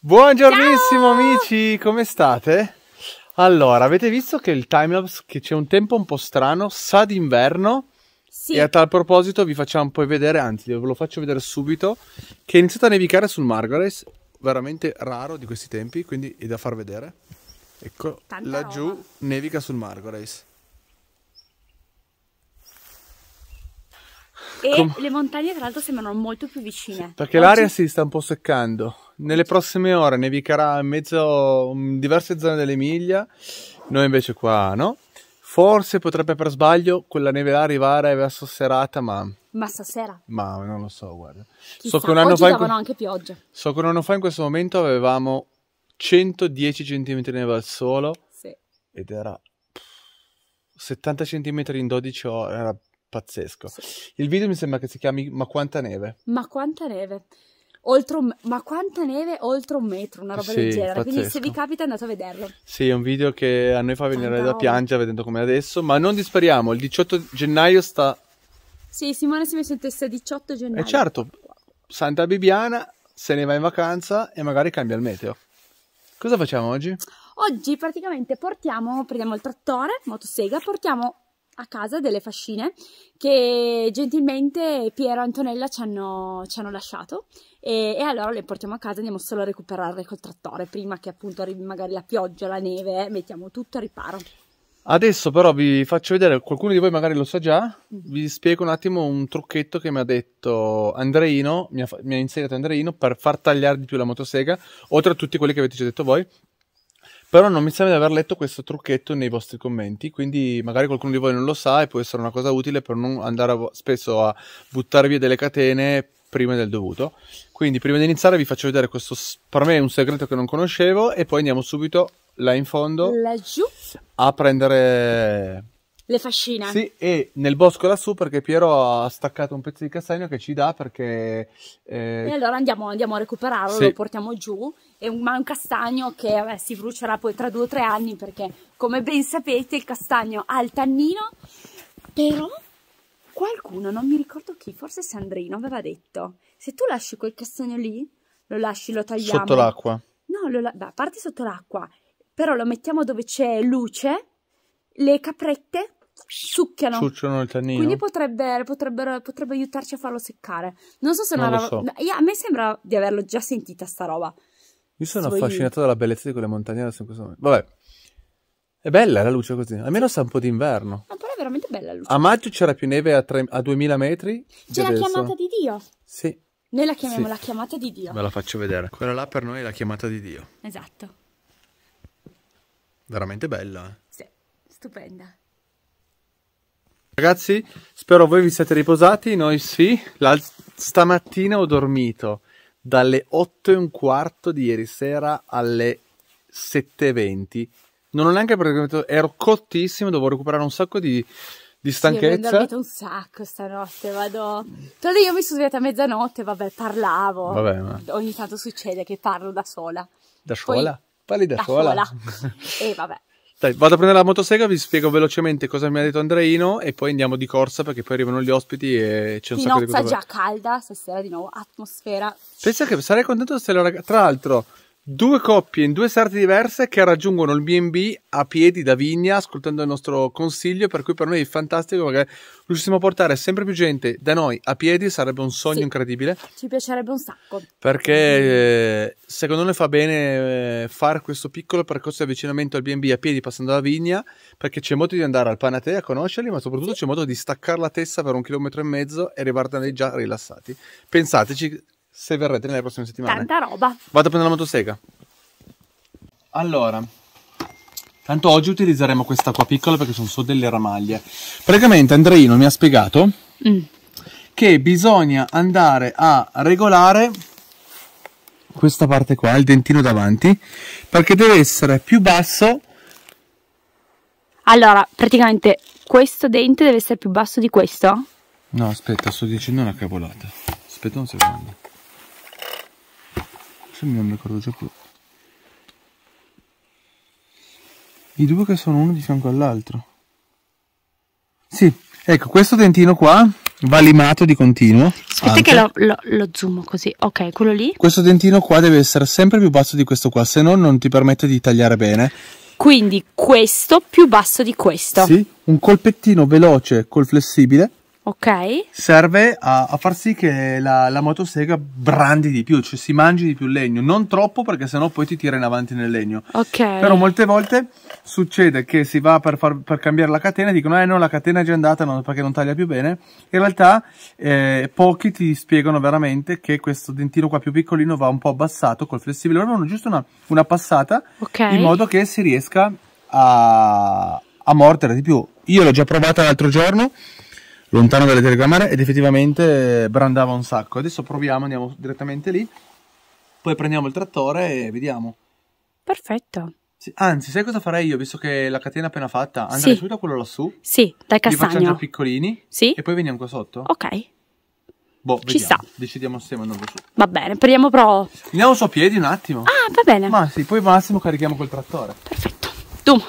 Buongiornissimo Ciao! amici, come state? Allora, avete visto che il timelapse, che c'è un tempo un po' strano, sa d'inverno? Sì. E a tal proposito vi facciamo poi vedere, anzi ve lo faccio vedere subito, che è iniziato a nevicare sul Margaret, veramente raro di questi tempi, quindi è da far vedere. Ecco, Tanta laggiù roba. nevica sul Margaret. E Com le montagne tra l'altro sembrano molto più vicine. Perché Oggi... l'aria si sta un po' seccando nelle prossime ore nevicherà in mezzo a diverse zone dell'Emilia, noi invece qua no. Forse potrebbe per sbaglio quella neve là arrivare verso serata, ma... Ma stasera? Ma non lo so, guarda. Chissà, so che un anno oggi fa... davano anche pioggia. So che un anno fa in questo momento avevamo 110 cm di neve al solo. Sì. Ed era 70 cm in 12 ore, era pazzesco. Sì. Il video mi sembra che si chiami Ma quanta neve? Ma quanta neve? un, ma quanta neve oltre un metro, una roba sì, del genere. Pazzesco. Quindi se vi capita andate a vederlo. Sì, è un video che a noi fa venire Tanta da piangere vedendo come adesso, ma non disperiamo, il 18 gennaio sta... Sì, Simone si è messo in testa 18 gennaio. E eh, certo, Santa Bibiana se ne va in vacanza e magari cambia il meteo. Cosa facciamo oggi? Oggi praticamente portiamo, prendiamo il trattore, motosega, portiamo a casa delle fascine che gentilmente Piero e Antonella ci hanno, ci hanno lasciato e, e, allora le portiamo a casa e andiamo solo a recuperarle col trattore prima che appunto arrivi magari la pioggia, la neve, eh, mettiamo tutto a riparo. Adesso però vi faccio vedere, qualcuno di voi magari lo sa già, mm. vi spiego un attimo un trucchetto che mi ha detto Andreino, mi ha, mi ha insegnato Andreino per far tagliare di più la motosega, oltre a tutti quelli che avete già detto voi, però non mi sembra di aver letto questo trucchetto nei vostri commenti, quindi magari qualcuno di voi non lo sa e può essere una cosa utile per non andare a, spesso a buttare via delle catene prima del dovuto. Quindi prima di iniziare vi faccio vedere questo, per me è un segreto che non conoscevo e poi andiamo subito là in fondo Laggiù. a prendere le fascine. Sì, e nel bosco lassù perché Piero ha staccato un pezzo di castagno che ci dà perché... Eh... E allora andiamo, andiamo a recuperarlo, sì. lo portiamo giù, è un, ma è un castagno che vabbè, si brucerà poi tra due o tre anni perché come ben sapete il castagno ha il tannino, però qualcuno, non mi ricordo chi, forse Sandrino aveva detto, se tu lasci quel castagno lì, lo lasci, lo tagliamo... Sotto l'acqua? No, lo, beh, a sotto l'acqua, però lo mettiamo dove c'è luce... Le caprette succhiano. Succiano il tannino. Quindi potrebbe, potrebbero, potrebbe aiutarci a farlo seccare. Non so se non una roba. So. a me sembra di averlo già sentita sta roba. Io sono Svogli. affascinato dalla bellezza di quelle montagne adesso in questo momento. Vabbè. È bella la luce così, almeno sta un po' d'inverno. Ma però è veramente bella la luce. A maggio c'era più neve a, tre, a 2000 metri. C'è la adesso. chiamata di Dio. Sì. Noi la chiamiamo sì. la chiamata di Dio. Ve la faccio vedere. Quella là per noi è la chiamata di Dio. Esatto. Veramente bella. Eh? Sì, stupenda. Ragazzi, spero voi vi siate riposati, noi sì. La, stamattina ho dormito dalle 8 e un quarto di ieri sera alle 7.20. Non ho neanche praticamente... ero cottissimo, dovevo recuperare un sacco di, di stanchezza. Sì, ho dormito un sacco stanotte, vado... Tra l'altro io mi sono svegliata a mezzanotte, vabbè, parlavo. Vabbè, ma... Ogni tanto succede che parlo da sola. Da sola? Poi... Parli da, da sola? sola. e vabbè. Dai, vado a prendere la motosega, vi spiego velocemente cosa mi ha detto Andreino e poi andiamo di corsa perché poi arrivano gli ospiti e c'è un Pinozza sacco di cose. già calda, stasera di nuovo atmosfera. Pensa che sarei contento se la ragazza... Tra l'altro, Due coppie in due sarti diverse che raggiungono il BB a piedi da Vigna ascoltando il nostro consiglio, per cui per noi è fantastico perché riusciamo a portare sempre più gente da noi a piedi, sarebbe un sogno sì, incredibile. Ci piacerebbe un sacco. Perché eh, secondo noi fa bene eh, fare questo piccolo percorso di avvicinamento al BB a piedi passando da Vigna, perché c'è modo di andare al Panatei a conoscerli, ma soprattutto sì. c'è modo di staccare la testa per un chilometro e mezzo e arrivare da già rilassati. Pensateci se verrete nelle prossime settimane. Tanta roba. Vado a prendere la motosega. Allora, tanto oggi utilizzeremo questa qua piccola perché sono solo delle ramaglie. Praticamente Andreino mi ha spiegato mm. che bisogna andare a regolare questa parte qua, il dentino davanti, perché deve essere più basso. Allora, praticamente questo dente deve essere più basso di questo? No, aspetta, sto dicendo una cavolata. Aspetta un secondo se non ricordo già quello. I due che sono uno di fianco all'altro. Sì, ecco, questo dentino qua va limato di continuo. Aspetta anche. che lo, lo, lo zoom così. Ok, quello lì. Questo dentino qua deve essere sempre più basso di questo qua, se no non ti permette di tagliare bene. Quindi questo più basso di questo. Sì, un colpettino veloce col flessibile Ok. Serve a, a far sì che la, la, motosega brandi di più, cioè si mangi di più legno, non troppo perché sennò poi ti tira in avanti nel legno. Ok. Però molte volte succede che si va per, far, per cambiare la catena e dicono eh no la catena è già andata no, perché non taglia più bene. In realtà eh, pochi ti spiegano veramente che questo dentino qua più piccolino va un po' abbassato col flessibile, loro vanno giusto una, una passata okay. in modo che si riesca a, a mordere di più. Io l'ho già provata l'altro giorno lontano dalle telecamere ed effettivamente eh, brandava un sacco. Adesso proviamo, andiamo direttamente lì, poi prendiamo il trattore e vediamo. Perfetto. Sì, anzi, sai cosa farei io, visto che la catena è appena fatta? Andrei sì. subito a quello lassù? Sì, dai castagno. Li facciamo già piccolini? Sì. E poi veniamo qua sotto? Ok. Boh, Ci sta. Decidiamo assieme andando su. Va bene, prendiamo però... Andiamo su a piedi un attimo. Ah, va bene. Ma sì, poi massimo carichiamo col trattore. Perfetto. Dum.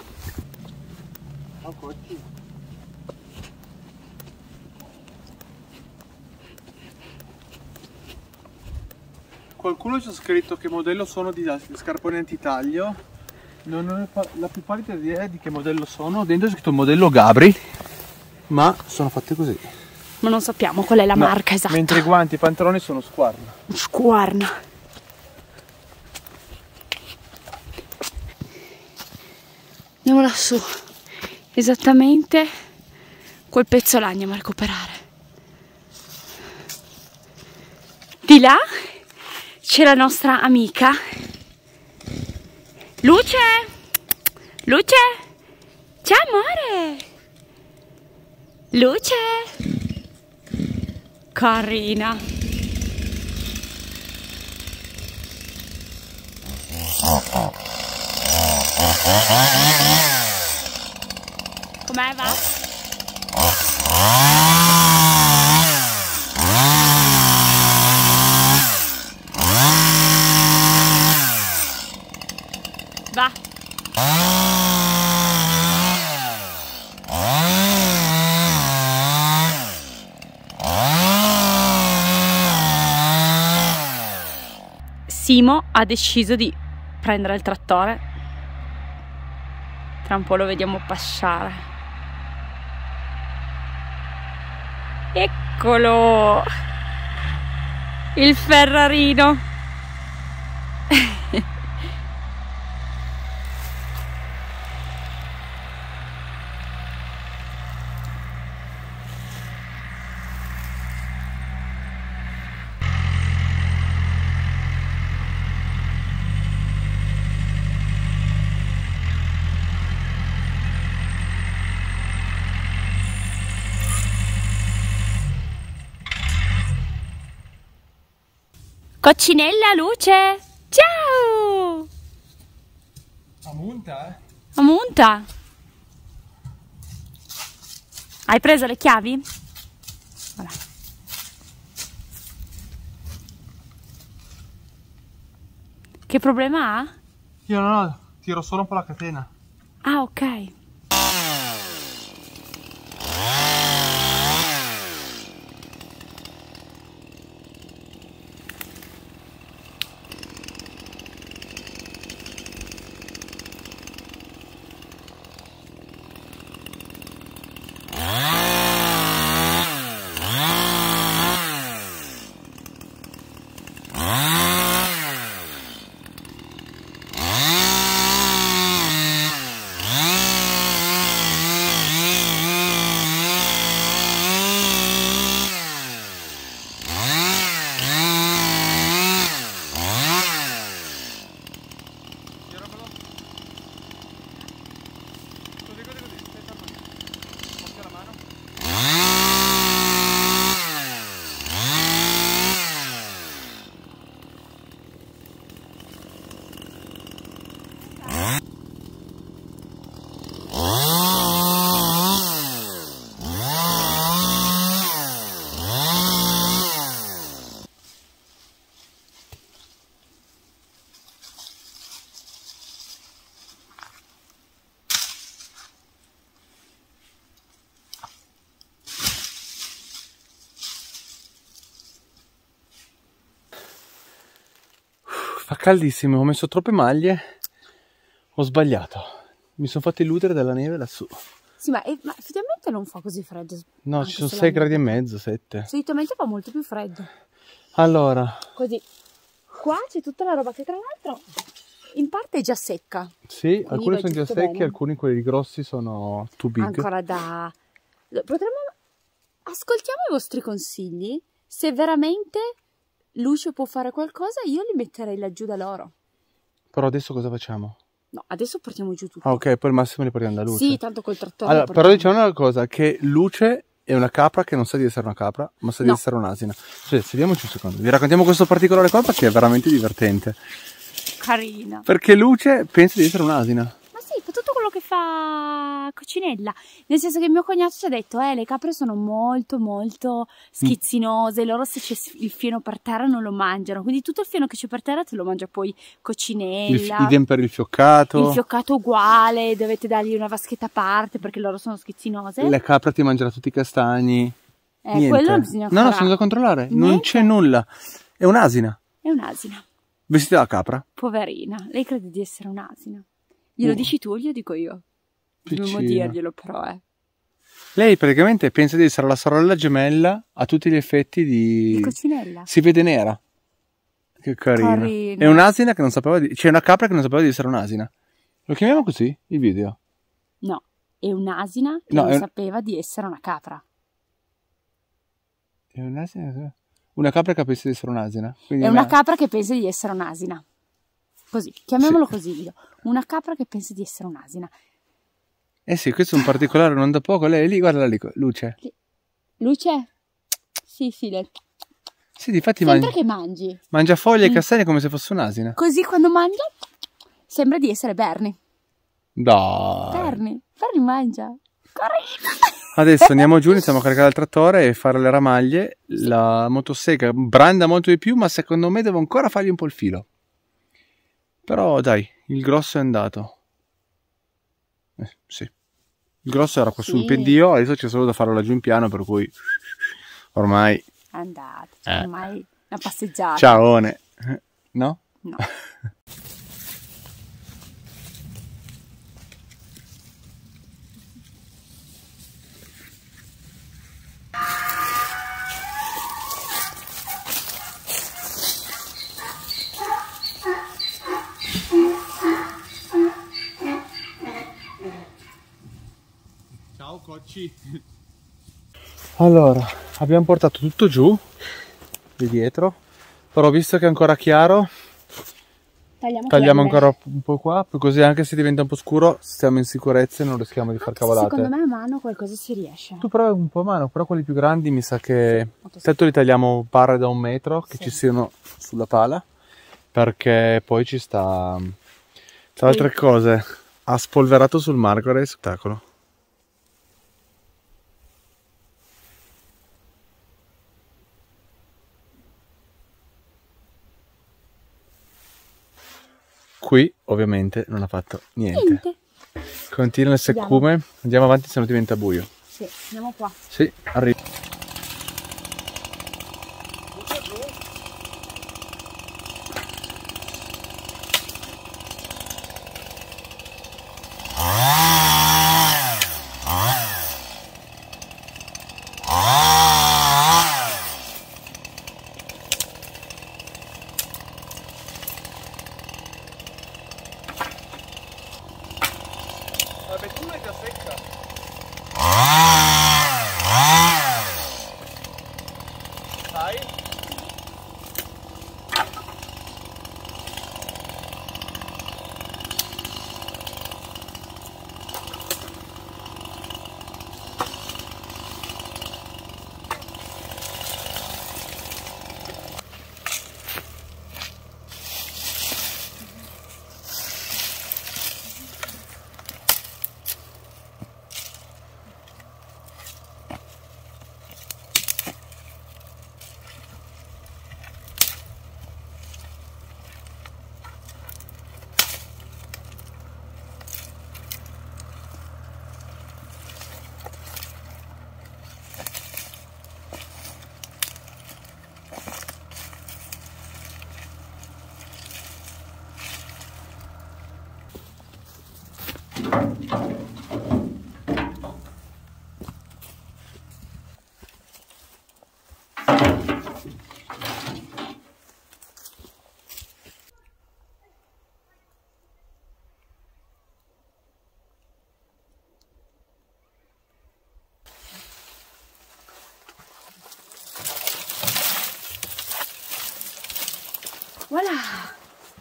Qualcuno ci ha scritto che modello sono di scarpone antitaglio. Non ho la più pallida idea di che modello sono. Dentro c'è scritto modello Gabri, ma sono fatte così. Ma non sappiamo qual è la no, marca esatta. Mentre i guanti e i pantaloni sono squarna. Squarna. Andiamo lassù. Esattamente quel pezzo là andiamo a recuperare. Di là c'è la nostra amica. Luce! Luce! Ciao amore! Luce! Carina! Com'è va? Simo ha deciso di prendere il trattore. Tra un po' lo vediamo passare. Eccolo! Il Ferrarino! Coccinella Luce, ciao! Amunta, eh? Amunta! Hai preso le chiavi? Voilà. Che problema ha? Io no, no, tiro solo un po' la catena. Ah, ok. caldissimo, ho messo troppe maglie, ho sbagliato. Mi sono fatto illudere dalla neve lassù. Sì, ma, ma effettivamente non fa così freddo. No, ci sono 6 gradi e mezzo, 7. Solitamente fa molto più freddo. Allora. Così. Qua c'è tutta la roba che tra l'altro in parte è già secca. Sì, alcuni sono già secchi, alcuni quelli grossi sono too big. Ancora da... Potremmo... Ascoltiamo i vostri consigli se veramente Lucio può fare qualcosa, io li metterei laggiù da loro. Però adesso cosa facciamo? No, adesso portiamo giù tutto. Ah, ok, poi al massimo li portiamo da Luce. Sì, tanto col trattore. Allora, però diciamo una cosa, che Luce è una capra che non sa di essere una capra, ma sa no. di essere un'asina. Cioè, sediamoci un secondo. Vi raccontiamo questo particolare qua perché è veramente divertente. Carina. Perché Luce pensa di essere un'asina quello che fa Coccinella. Nel senso che mio cognato ci ha detto, eh, le capre sono molto, molto mm. schizzinose. Loro se c'è il fieno per terra non lo mangiano. Quindi tutto il fieno che c'è per terra te lo mangia poi Coccinella. Il, idem per il fioccato. Il fioccato uguale, dovete dargli una vaschetta a parte perché loro sono schizzinose. La capra ti mangerà tutti i castagni. Eh, Niente. quello bisogna No, no, sono da controllare. Niente. Non c'è nulla. È un'asina. È un'asina. Vestita da capra? Poverina, lei crede di essere un'asina. Glielo uh. dici tu o glielo dico io? Piccina. Dobbiamo dirglielo però, eh. Lei praticamente pensa di essere la sorella gemella a tutti gli effetti di... Di Coccinella. Si vede nera. Che carina. carino. È un'asina che non sapeva di... C'è cioè, una capra che non sapeva di essere un'asina. Lo chiamiamo così, il video? No, è un'asina che no, non un... sapeva di essere una capra. È un'asina... Una capra che pensa di essere un'asina. Quindi è una capra che pensa di essere un'asina così, chiamiamolo sì. così io, una capra che pensa di essere un'asina. Eh sì, questo è un particolare non da poco, lei è lì, guarda lì, luce. Luce? Sì, file. Sì, difatti mangi. Sembra che mangi. Mangia foglie e mm. castagne come se fosse un'asina. Così quando mangia sembra di essere Bernie. No. Bernie, Bernie mangia. Corri. Adesso andiamo giù, iniziamo a caricare il trattore e fare le ramaglie. Sì. La motosega branda molto di più, ma secondo me devo ancora fargli un po' il filo. Però dai, il grosso è andato. Eh, sì. Il grosso era qua sì. sul pendio, adesso c'è solo da farlo laggiù in piano, per cui ormai... È Andate, eh. ormai una passeggiata. Ciaone. Eh, no? No. scocci allora abbiamo portato tutto giù di dietro però visto che è ancora chiaro tagliamo, tagliamo ancora un po' qua così anche se diventa un po' scuro siamo in sicurezza e non rischiamo di anche far cavolate secondo me a mano qualcosa si riesce tu provi un po' a mano però quelli più grandi mi sa che sì, tanto li tagliamo pare da un metro che sì. ci siano sulla pala perché poi ci sta tra altre cose ha spolverato sul marco era spettacolo qui ovviamente non ha fatto niente. niente. Continua il seccume, andiamo. avanti se no diventa buio. Sì, andiamo qua. Sì, arriva.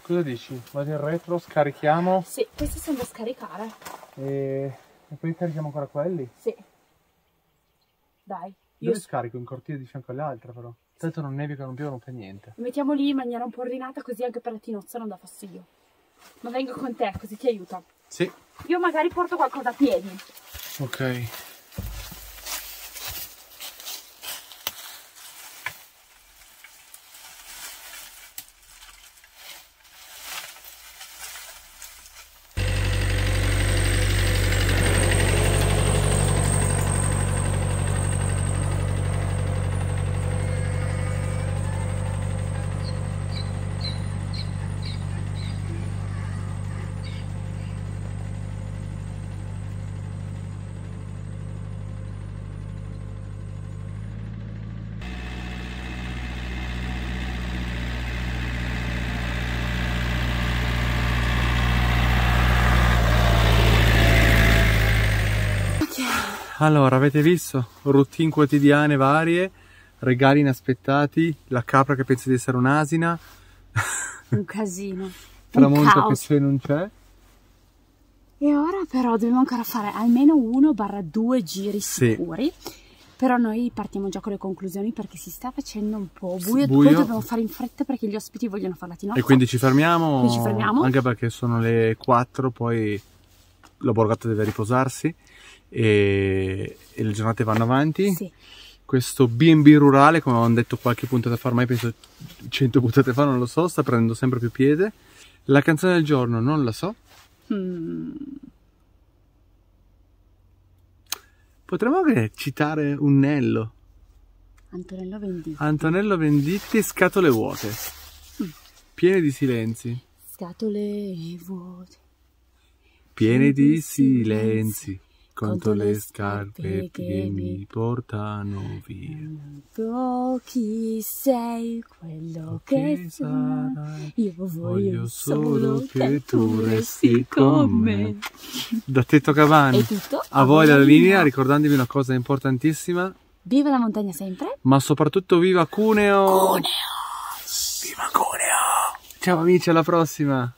Cosa dici? Vado in retro, scarichiamo? Sì, questi sono da scaricare. E, e poi carichiamo ancora quelli? Sì. Dai. Io Dove scarico? In cortile di fianco all'altra però. Tanto non nevica, non piove, non fa niente. Lo mettiamo lì in maniera un po' ordinata così anche per la tinozza non dà fastidio. Ma vengo con te così ti aiuto. Sì. Io magari porto qualcosa a piedi. Ok. Allora, avete visto? Routine quotidiane varie, regali inaspettati, la capra che pensa di essere un'asina. Un casino. Tramonto un che se non c'è. E ora però dobbiamo ancora fare almeno uno barra due giri sì. sicuri. Però noi partiamo già con le conclusioni perché si sta facendo un po' buio. buio. Poi dobbiamo fare in fretta perché gli ospiti vogliono fare la tinocchia. E quindi ci fermiamo. Quindi ci fermiamo. Anche perché sono le 4, poi la borgata deve riposarsi e, e le giornate vanno avanti. Sì. Questo B&B rurale, come avevamo detto qualche puntata fa, ormai penso 100 puntate fa, non lo so, sta prendendo sempre più piede. La canzone del giorno non la so. Mm. Potremmo anche citare un Nello. Antonello Venditti. Antonello Venditti, scatole vuote. Mm. Piene di silenzi. Scatole vuote. Piene di silenzi quanto le scarpe che mi portano via. Tu ecco, chi sei, quello ecco, che sarai, io voglio solo che tu resti con me. Da Tetto Cavani, a voi la linea, ricordandovi una cosa importantissima. Viva la montagna sempre. Ma soprattutto viva Cuneo. Cuneo. Viva Cuneo. Ciao amici, alla prossima.